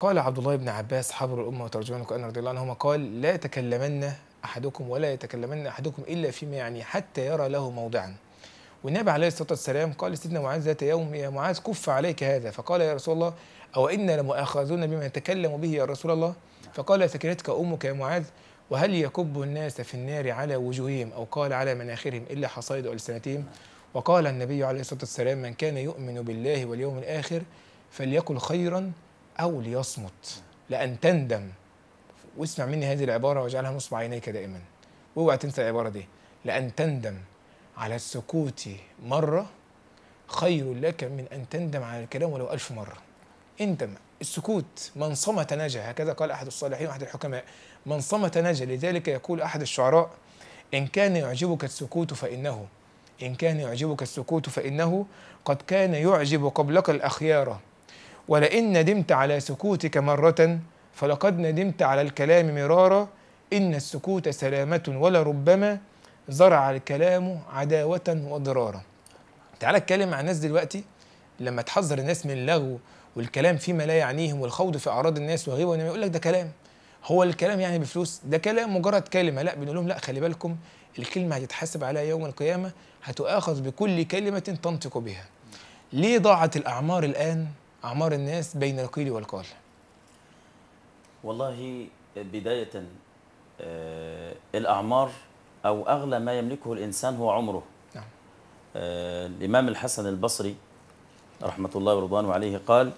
قال عبد الله بن عباس حبر الأمة وترجمان القرآن رضي الله عنهما قال لا يتكلمن أحدكم ولا يتكلمن أحدكم إلا فيما يعني حتى يرى له موضعا والنبي عليه الصلاة والسلام قال لسيدنا معاذ ذات يوم يا معاذ كف عليك هذا فقال يا رسول الله أو إنا لمؤاخذون بما يتكلم به يا رسول الله فقال سكرتك أمك يا معاذ وهل يكب الناس في النار على وجوههم أو قال على مناخرهم إلا حصائد ألسنتهم وقال النبي عليه الصلاة والسلام من كان يؤمن بالله واليوم الآخر فليقل خيرا أو ليصمت لأن تندم واسمع مني هذه العبارة واجعلها نصب عينيك دائما واوعى تنسى العبارة دي لأن تندم على السكوت مرة خير لك من أن تندم على الكلام ولو ألف مرة اندم السكوت من صمت نجا هكذا قال أحد الصالحين وأحد الحكماء من صمت نجا لذلك يقول أحد الشعراء إن كان يعجبك السكوت فإنه إن كان يعجبك السكوت فإنه قد كان يعجب قبلك الأخيار ولئن ندمت على سكوتك مرة فلقد ندمت على الكلام مرارا إن السكوت سلامة ولربما زرع الكلام عداوة وضرارا تعالى اتكلم مع الناس دلوقتي لما تحذر الناس من اللغو والكلام فيما لا يعنيهم والخوض في أعراض الناس وغيره وإنما يقول لك ده كلام هو الكلام يعني بفلوس ده كلام مجرد كلمة لا بنقول لهم لا خلي بالكم الكلمة هتتحاسب عليها يوم القيامة هتؤاخذ بكل كلمة تنطق بها ليه ضاعت الأعمار الآن أعمار الناس بين القيل والقال والله بداية آه الأعمار أو أغلى ما يملكه الإنسان هو عمره نعم. آه الإمام الحسن البصري رحمة الله ورضوانه عليه قال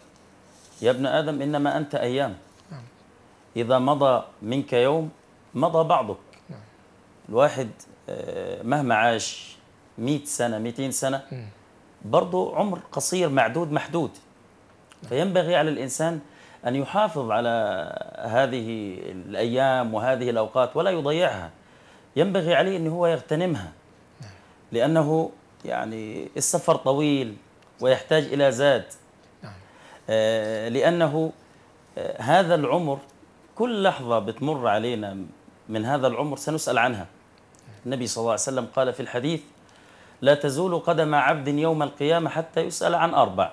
يا ابن آدم إنما أنت أيام نعم. إذا مضى منك يوم مضى بعضك نعم. الواحد آه مهما عاش 100 سنة 200 سنة برضه عمر قصير معدود محدود فينبغي على الإنسان أن يحافظ على هذه الأيام وهذه الأوقات ولا يضيعها ينبغي عليه أن هو يغتنمها نعم. لأنه يعني السفر طويل ويحتاج إلى زاد نعم. آه، لأنه آه، هذا العمر كل لحظة بتمر علينا من هذا العمر سنسأل عنها النبي صلى الله عليه وسلم قال في الحديث لا تزول قدم عبد يوم القيامة حتى يسأل عن أربع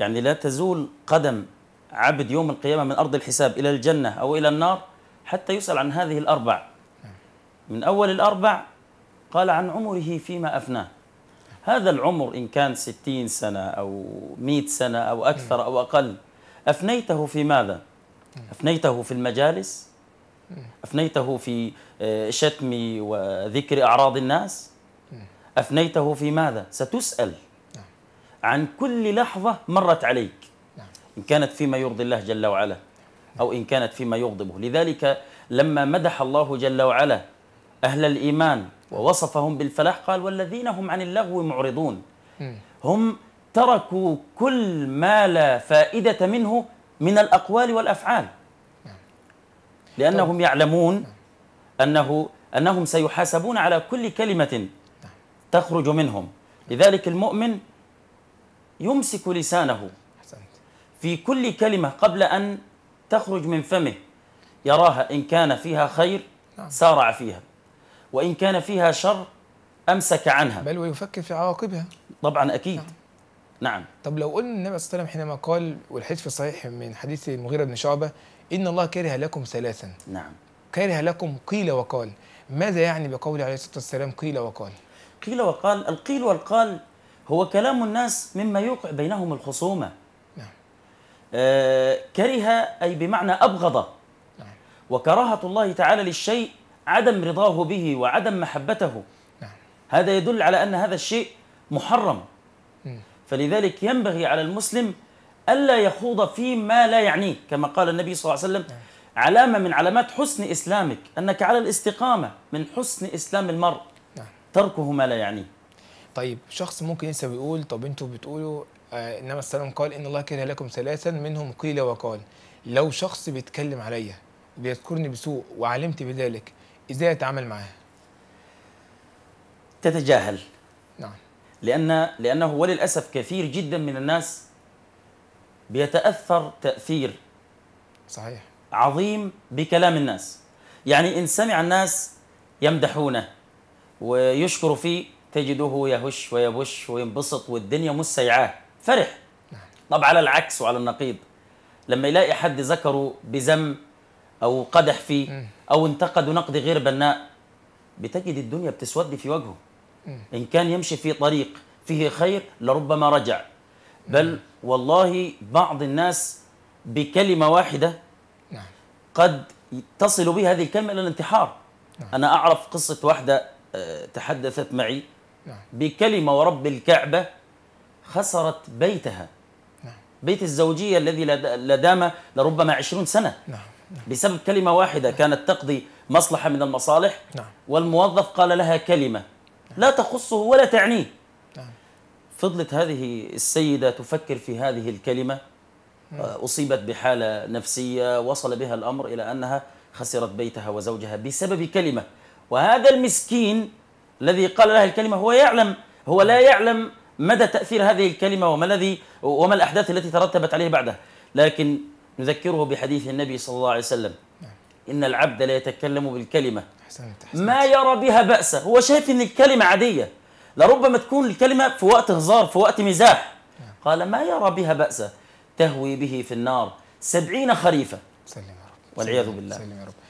يعني لا تزول قدم عبد يوم القيامة من أرض الحساب إلى الجنة أو إلى النار حتى يسأل عن هذه الأربع من أول الأربع قال عن عمره فيما أفناه هذا العمر إن كان ستين سنة أو مئة سنة أو أكثر أو أقل أفنيته في ماذا؟ أفنيته في المجالس؟ أفنيته في آه، شتم وذكر أعراض الناس؟ أفنيته في ماذا؟ ستسأل عن كل لحظة مرت عليك إن كانت فيما يرضي الله جل وعلا أو إن كانت فيما يغضبه لذلك لما مدح الله جل وعلا أهل الإيمان ووصفهم بالفلاح قال والذين هم عن اللغو معرضون هم تركوا كل ما لا فائدة منه من الأقوال والأفعال لأنهم يعلمون أنه أنهم سيحاسبون على كل كلمة تخرج منهم لذلك المؤمن يمسك لسانه في كل كلمة قبل أن تخرج من فمه يراها إن كان فيها خير نعم. سارع فيها وإن كان فيها شر أمسك عنها بل ويفكر في عواقبها طبعا أكيد نعم, نعم. طب لو قلنا النبي صلى الله عليه وسلم حينما قال والحديث في صحيح من حديث المغيرة بن شعبة إن الله كره لكم ثلاثا نعم كره لكم قيل وقال ماذا يعني بقول عليه الصلاة والسلام قيل وقال قيل وقال القيل والقال هو كلام الناس مما يوقع بينهم الخصومة نعم. آه كره أي بمعنى أبغض نعم. وكراهة الله تعالى للشيء عدم رضاه به وعدم محبته نعم. هذا يدل على أن هذا الشيء محرم م. فلذلك ينبغي على المسلم ألا يخوض فيما لا يعنيه كما قال النبي صلى الله عليه وسلم نعم. علامة من علامات حسن إسلامك أنك على الاستقامة من حسن إسلام المرء نعم. تركه ما لا يعنيه طيب شخص ممكن لسه ويقول طب انتوا بتقولوا آه انما السلام قال ان الله كره لكم ثلاثا منهم قيل وقال لو شخص بيتكلم عليا بيذكرني بسوء وعلمت بذلك ازاي اتعامل معاه تتجاهل نعم لان لانه وللاسف كثير جدا من الناس بيتاثر تاثير صحيح عظيم بكلام الناس يعني ان سمع الناس يمدحونه ويشكر فيه تجده يهش ويبش وينبسط والدنيا مش سيعاه فرح طب على العكس وعلى النقيض لما يلاقي حد ذكره بذم او قدح فيه او انتقد نقد غير بناء بتجد الدنيا بتسود في وجهه ان كان يمشي في طريق فيه خير لربما رجع بل والله بعض الناس بكلمه واحده نعم. قد تصل بها هذه الكلمه الى الانتحار نعم. انا اعرف قصه واحده آه، تحدثت معي نعم. بكلمة ورب الكعبة خسرت بيتها نعم. بيت الزوجية الذي لدام لربما عشرون سنة نعم،, نعم. بسبب كلمة واحدة كانت تقضي مصلحة من المصالح نعم. والموظف قال لها كلمة نعم. لا تخصه ولا تعنيه نعم. فضلت هذه السيدة تفكر في هذه الكلمة نعم. آه، أصيبت بحالة نفسية وصل بها الأمر إلى أنها خسرت بيتها وزوجها بسبب كلمة وهذا المسكين الذي قال لها الكلمة هو يعلم هو لا يعلم مدى تأثير هذه الكلمة وما الذي وما الأحداث التي ترتبت عليه بعدها لكن نذكره بحديث النبي صلى الله عليه وسلم نعم. إن العبد لا يتكلم بالكلمة ما يرى بها بأسا هو شايف إن الكلمة عادية لربما تكون الكلمة في وقت هزار في وقت مزاح نعم. قال ما يرى بها بأسا تهوي به في النار سبعين خريفا سلم يا رب والعياذ بالله سلم يا رب